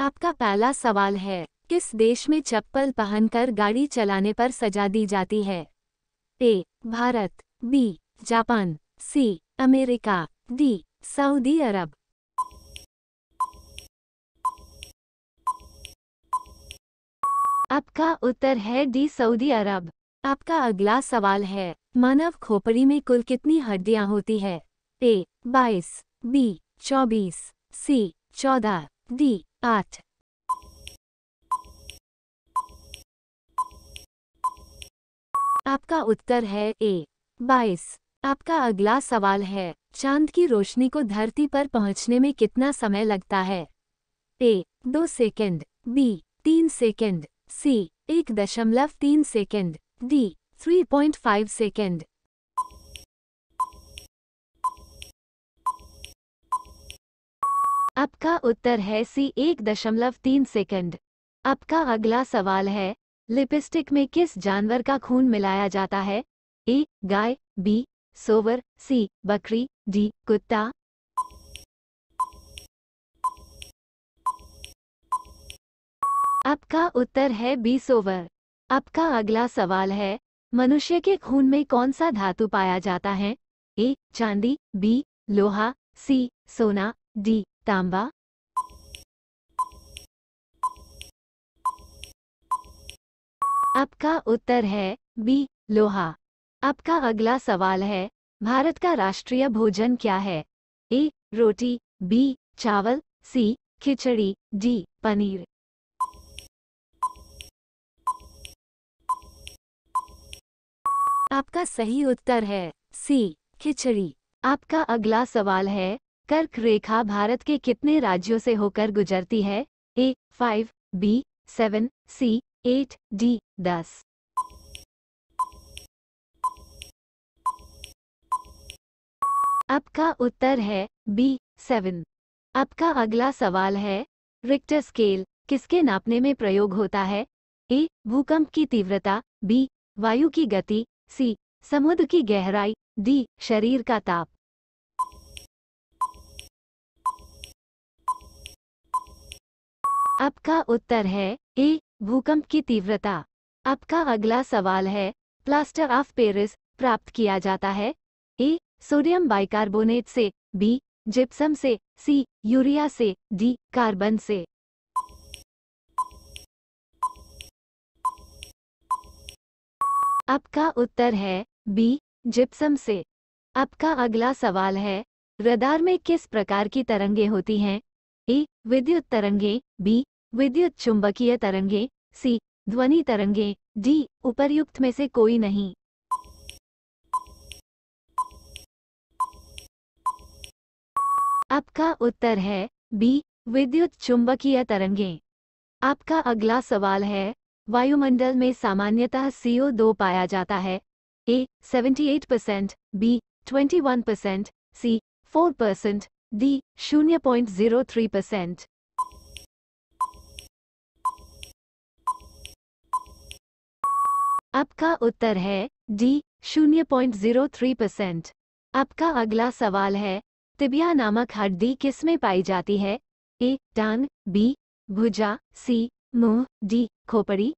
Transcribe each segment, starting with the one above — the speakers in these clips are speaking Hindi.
आपका पहला सवाल है किस देश में चप्पल पहनकर गाड़ी चलाने पर सजा दी जाती है A Bharat B Japan C America D Saudi Arab आपका उत्तर है डी सऊदी अरब आपका अगला सवाल है मानव खोपड़ी में कुल कितनी हड्डियां होती है ए बाईस बी चौबीस सी चौदह डी आठ आपका उत्तर है ए बाईस आपका अगला सवाल है चांद की रोशनी को धरती पर पहुंचने में कितना समय लगता है ए दो सेकंड, बी तीन सेकंड, सी एक दशमलव तीन second D three point five second आपका उत्तर है सी एक दशमलव तीन सेकेंड आपका अगला सवाल है लिपस्टिक में किस जानवर का खून मिलाया जाता है ए गाय बी सोवर सी बकरी डी कुत्ता आपका उत्तर है बी सोवर आपका अगला सवाल है मनुष्य के खून में कौन सा धातु पाया जाता है ए चांदी बी लोहा सी सोना डी तांबा आपका उत्तर है बी लोहा आपका अगला सवाल है भारत का राष्ट्रीय भोजन क्या है ए रोटी बी चावल सी खिचड़ी डी पनीर आपका सही उत्तर है सी खिचड़ी आपका अगला सवाल है कर्क रेखा भारत के कितने राज्यों से होकर गुजरती है A five B seven C eight D दस आपका उत्तर है बी सेवन आपका अगला सवाल है रिक्टर स्केल किसके नापने में प्रयोग होता है ए भूकंप की तीव्रता बी वायु की गति सी समुद्र की गहराई डी शरीर का ताप आपका उत्तर है ए भूकंप की तीव्रता आपका अगला सवाल है प्लास्टर ऑफ पेरिस प्राप्त किया जाता है ए सोडियम बाइकार्बोनेट से बी जिप्सम से सी यूरिया से डी कार्बन से आपका उत्तर है बी जिप्सम से आपका अगला सवाल है रडार में किस प्रकार की तरंगे होती हैं ए विद्युत तरंगे बी विद्युत चुंबकीय तरंगे सी ध्वनि तरंगे डी उपर्युक्त में से कोई नहीं आपका उत्तर है बी विद्युत चुंबकीय तरंगे आपका अगला सवाल है वायुमंडल में सामान्यतः CO2 पाया जाता है ए 78%, बी 21%, सी 4%, दी शून्य पॉइंट जीरो थ्री परसेंट आपका उत्तर है डी शून्य पॉइंट जीरो थ्री परसेंट आपका अगला सवाल है तिबिया नामक हड्डी किसमें पाई जाती है ए टांग बी भुजा सी मुंह डी खोपड़ी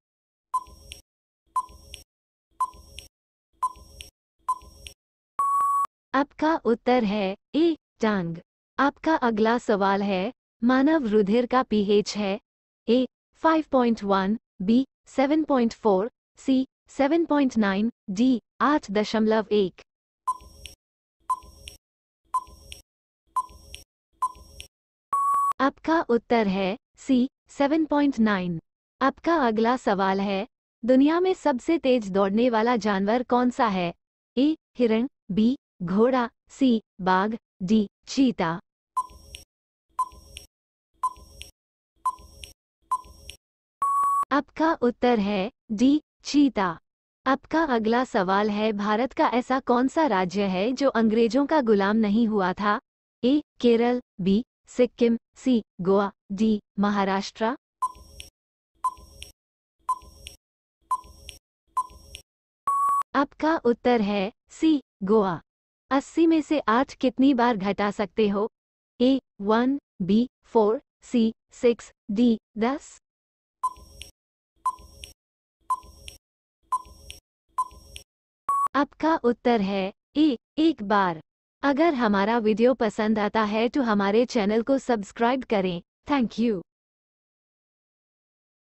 आपका उत्तर है ए टांग आपका अगला सवाल है मानव रुधिर का पीएच है ए 5.1 बी 7.4 सी 7.9 डी 8.1 आपका उत्तर है सी 7.9 आपका अगला सवाल है दुनिया में सबसे तेज दौड़ने वाला जानवर कौन सा है ए हिरण बी घोड़ा सी बाघ डी चीता आपका उत्तर है डी चीता आपका अगला सवाल है भारत का ऐसा कौन सा राज्य है जो अंग्रेजों का गुलाम नहीं हुआ था A Kerala B Sikkim C Goa D Maharashtra आपका उत्तर है सी गोवा अस्सी में से आठ कितनी बार घटा सकते हो A one B four C six D दस आपका उत्तर है ए एक बार अगर हमारा वीडियो पसंद आता है तो हमारे चैनल को सब्सक्राइब करें थैंक यू